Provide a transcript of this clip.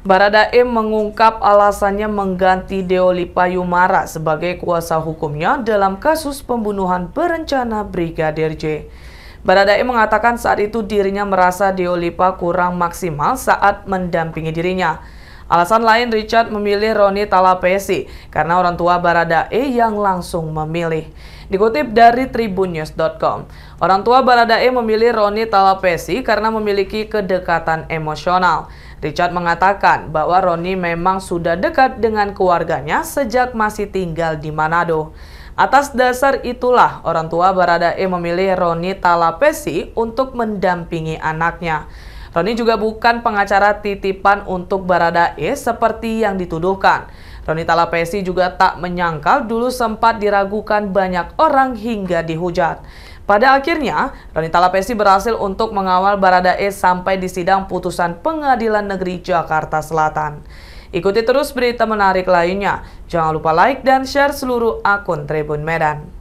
Baradae mengungkap alasannya mengganti Deolipa Yumara sebagai kuasa hukumnya dalam kasus pembunuhan berencana Brigadir J. Baradae mengatakan saat itu dirinya merasa Deolipa kurang maksimal saat mendampingi dirinya. Alasan lain Richard memilih Roni Talapesi karena orang tua Barada E yang langsung memilih. Dikutip dari tribunnews.com, orang tua Barada E memilih Roni Talapesi karena memiliki kedekatan emosional. Richard mengatakan bahwa Roni memang sudah dekat dengan keluarganya sejak masih tinggal di Manado. Atas dasar itulah orang tua Barada E memilih Roni Talapesi untuk mendampingi anaknya. Roni juga bukan pengacara titipan untuk Baradae seperti yang dituduhkan. Roni Talapesi juga tak menyangkal dulu sempat diragukan banyak orang hingga dihujat. Pada akhirnya, Roni Talapesi berhasil untuk mengawal Baradae sampai di sidang putusan Pengadilan Negeri Jakarta Selatan. Ikuti terus berita menarik lainnya. Jangan lupa like dan share seluruh akun Tribun Medan.